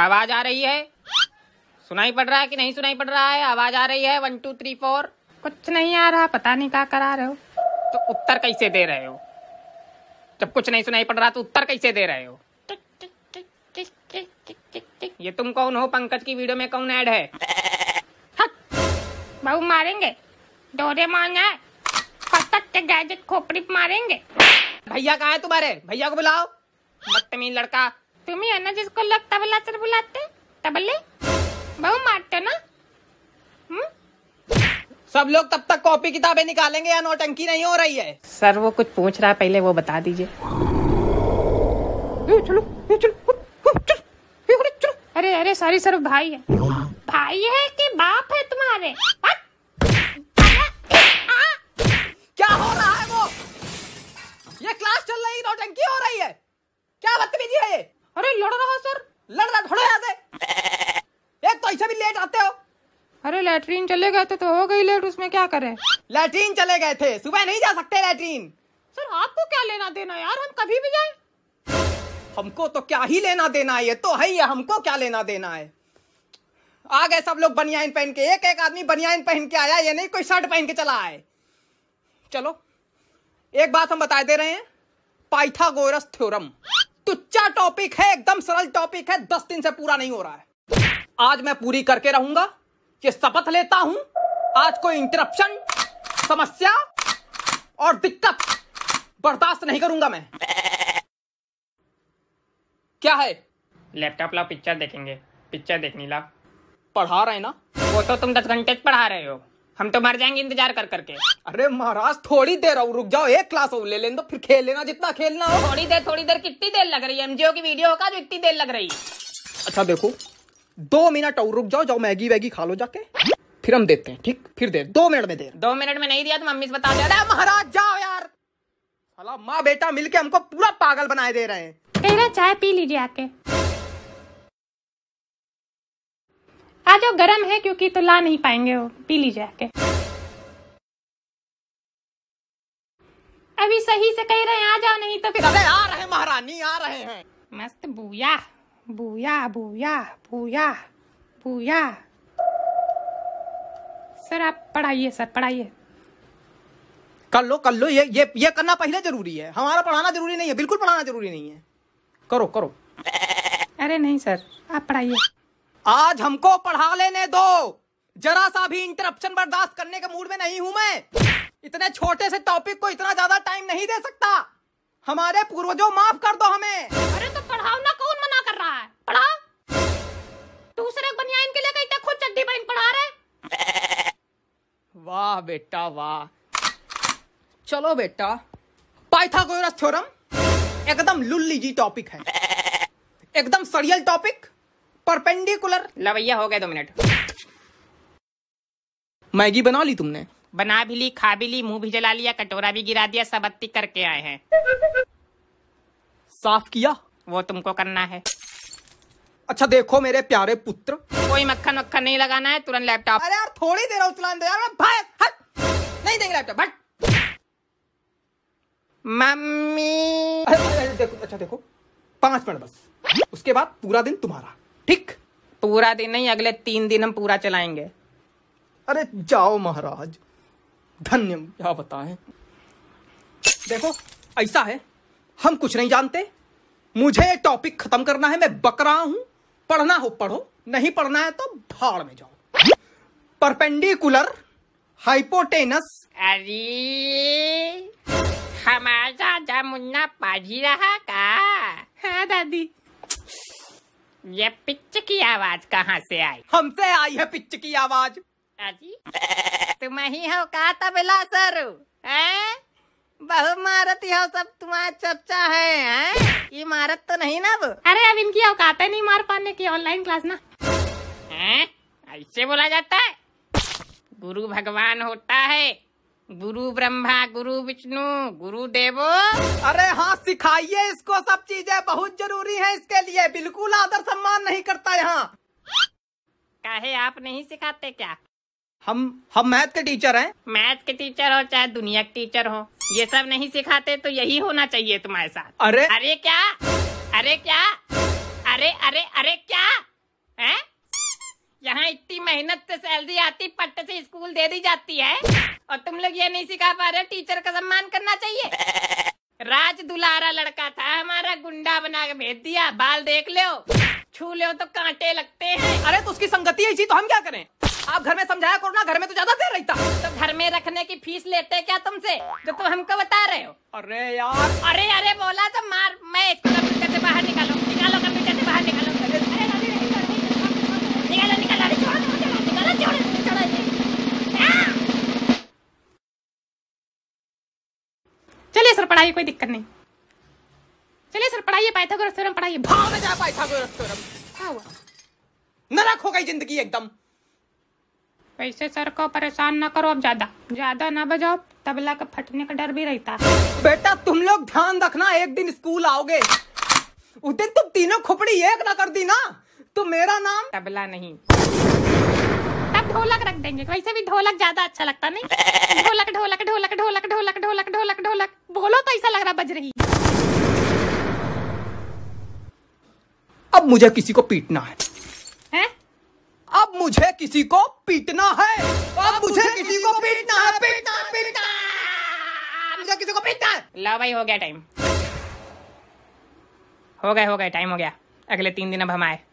आवाज आ रही है सुनाई पड़ रहा है कि नहीं सुनाई पड़ रहा है आवाज आ रही है वन टू थ्री फोर कुछ नहीं आ रहा पता नहीं क्या करा रहे हो तो उत्तर कैसे दे रहे हो जब कुछ नहीं सुनाई पड़ रहा तो उत्तर कैसे दे रहे हो ये तुम कौन हो पंकज की वीडियो में कौन ऐड है बहू मारेंगे डोरे मान है पटक के गैजेट खोपड़ी मारेंगे भैया कहा है तुम्हारे भैया को बुलाओ बदतमीज लड़का तुम्ही अन जिसको लोग तबला सर बुलाते तबले बहु मारते ना हम्म? सब लोग तब तक कॉपी किताबें निकालेंगे या नोटंकी नहीं हो रही है सर वो कुछ पूछ रहा है पहले वो बता दीजिए चलो चलो अरे अरे सॉरी सर भाई है भाई है कि बाप है तुम्हारे लैट्रीन चले गए थे तो हो गई लेट उसमें क्या करे लैट्रीन चले गए थे सुबह नहीं जा सकते लैट्रीन सर आपको क्या लेना देना यार हम कभी भी जाए हमको तो क्या ही लेना देना है ये तो है ही हमको क्या लेना देना है आ गए सब लोग बनियान पहन के एक एक आदमी बनियान पहन के आया ये नहीं कोई शर्ट पहन के चला आए चलो एक बात हम बता दे रहे हैं पाइथागोरस थ्योरम तुच्चा टॉपिक है एकदम सरल टॉपिक है दस दिन से पूरा नहीं हो रहा है आज मैं पूरी करके रहूंगा ये शपथ लेता हूं आज कोई इंटरप्शन समस्या और दिक्कत बर्दाश्त नहीं करूंगा मैं क्या है लैपटॉप ला पिक्चर देखेंगे पिक्चर देखनी ला पढ़ा रहे ना वो तो तुम दस घंटे पढ़ा रहे हो हम तो मर जाएंगे इंतजार कर करके अरे महाराज थोड़ी देर और रुक जाओ एक क्लास और ले लें तो फिर खेल लेना जितना खेलना हो थोड़ी देर थोड़ी देर कितनी देर लग रही है एमजीओ की वीडियो का जो इतनी देर लग रही है अच्छा देखो दो मिनट और रुक जाओ जाओ मैगी वैगी खा लो जाके फिर हम देते हैं ठीक फिर दे दो मिनट में दे दो मिनट में नहीं दिया तो मम्मी से बता दिया महाराज जाओ यार साला माँ बेटा मिलके हमको पूरा पागल बनाए दे रहे हैं चाय पी लीजिए आके आ जाओ गर्म है क्योंकि तो ला नहीं पाएंगे वो पी लीजिए आके अभी सही से कह रहे हैं आ जाओ नहीं तो फिर अरे आ रहे महारानी आ रहे हैं मस्त बुया सर आप पढ़ाइए सर पढ़ाइए कर लो कर लो ये ये ये करना पहले जरूरी है हमारा पढ़ाना जरूरी नहीं है बिल्कुल पढ़ाना जरूरी नहीं है करो करो अरे नहीं सर आप पढ़ाइए आज हमको पढ़ा लेने दो जरा सा भी इंटरप्शन बर्दाश्त करने के मूड में नहीं हूं मैं इतने छोटे से टॉपिक को इतना ज्यादा टाइम नहीं दे सकता हमारे पूर्वजों माफ कर दो हमें अरे तो पढ़ाओ ना पढ़ा दूसरे बनिया इनके लिए कहते खुद चड्डी पहन पढ़ा रहे वाह बेटा वाह चलो बेटा पाइथागोरस थ्योरम एकदम लुल्ली जी टॉपिक है एकदम सरियल टॉपिक परपेंडिकुलर लवैया हो गए दो मिनट मैगी बना ली तुमने बना भी ली खा भी ली मुंह भी जला लिया कटोरा भी गिरा दिया सब अत्ती करके आए हैं साफ किया वो तुमको करना है अच्छा देखो मेरे प्यारे पुत्र कोई मक्खन मक्खन नहीं लगाना है तुरंत लैपटॉप अरे यार थोड़ी देर उतला दे यार भाई हट नहीं देंगे लैपटॉप हट मम्मी देखो अच्छा देखो पांच मिनट बस उसके बाद पूरा दिन तुम्हारा ठीक पूरा दिन नहीं अगले तीन दिन हम पूरा चलाएंगे अरे जाओ महाराज धन्य क्या बताएं देखो ऐसा है हम कुछ नहीं जानते मुझे टॉपिक खत्म करना है मैं बक रहा हूं पढ़ना हो पढ़ो नहीं पढ़ना है तो भाड़ में जाओ परपेंडिकुलर हाइपोटेनस अरे हमारा जमुना पढ़ ही रहा का हाँ दादी ये पिच की आवाज कहाँ से आई हमसे आई है पिच की आवाज तुम ही हो का तबला सर है बहुमारत हो सब तुम्हारा चर्चा है हैं? इमारत तो नहीं ना अब अरे अब इनकी औकातें नहीं मार पाने की ऑनलाइन क्लास ना हैं? ऐसे बोला जाता है गुरु भगवान होता है गुरु ब्रह्मा गुरु विष्णु गुरु देवो अरे हाँ सिखाइए इसको सब चीजें बहुत जरूरी है इसके लिए बिल्कुल आदर सम्मान नहीं करता यहाँ कहे आप नहीं सिखाते क्या हम हम मैथ के टीचर हैं मैथ के टीचर हो चाहे दुनिया के टीचर हो ये सब नहीं सिखाते तो यही होना चाहिए तुम्हारे साथ अरे अरे क्या अरे क्या अरे अरे अरे क्या है यहाँ इतनी मेहनत से सैलरी आती पट्ट से स्कूल दे दी जाती है और तुम लोग ये नहीं सिखा पा रहे टीचर का सम्मान करना चाहिए राज दुलारा लड़का था हमारा गुंडा बना के भेज दिया बाल देख लो छू लो तो कांटे लगते हैं अरे तो उसकी संगति है जी तो हम क्या करें आप घर में समझाया करो ना घर में तो ज्यादा देर रहता तो घर में रखने की फीस लेते क्या तुमसे जो तुम हमको बता रहे हो अरे यार अरे अरे बोला तो मार मैं इसको कंप्यूटर से बाहर निकालो निकालो कंप्यूटर से बाहर निकालो निकालो निकालो छोड़ो निकालो चलिए सर पढ़ाइए कोई दिक्कत नहीं चलिए सर पढ़ाइए पाइथागोरस थ्योरम पढ़ाइए भाव में जा पाइथागोरस थ्योरम क्या हुआ नरक हो गई जिंदगी एकदम वैसे सर को परेशान ना करो अब ज्यादा ज्यादा ना बजाओ तबला का फटने का डर भी रहता बेटा तुम लोग ध्यान रखना एक दिन स्कूल आओगे उस दिन तुम तीनों खोपड़ी एक ना कर दी ना तो मेरा नाम तबला नहीं तब ढोलक रख देंगे वैसे भी ढोलक ज्यादा अच्छा लगता नहीं ढोलक ढोलक ढोलक ढोलक ढोलक ढोलक ढोलक ढोलक बोलो तो ऐसा लग रहा बज रही अब मुझे किसी को पीटना है मुझे किसी को पीटना है अब मुझे किसी को पीटना है पीटना पीटना मुझे किसी को पीटना है लो भाई हो गया टाइम हो गया हो गया टाइम हो गया अगले तीन दिन अब हम आए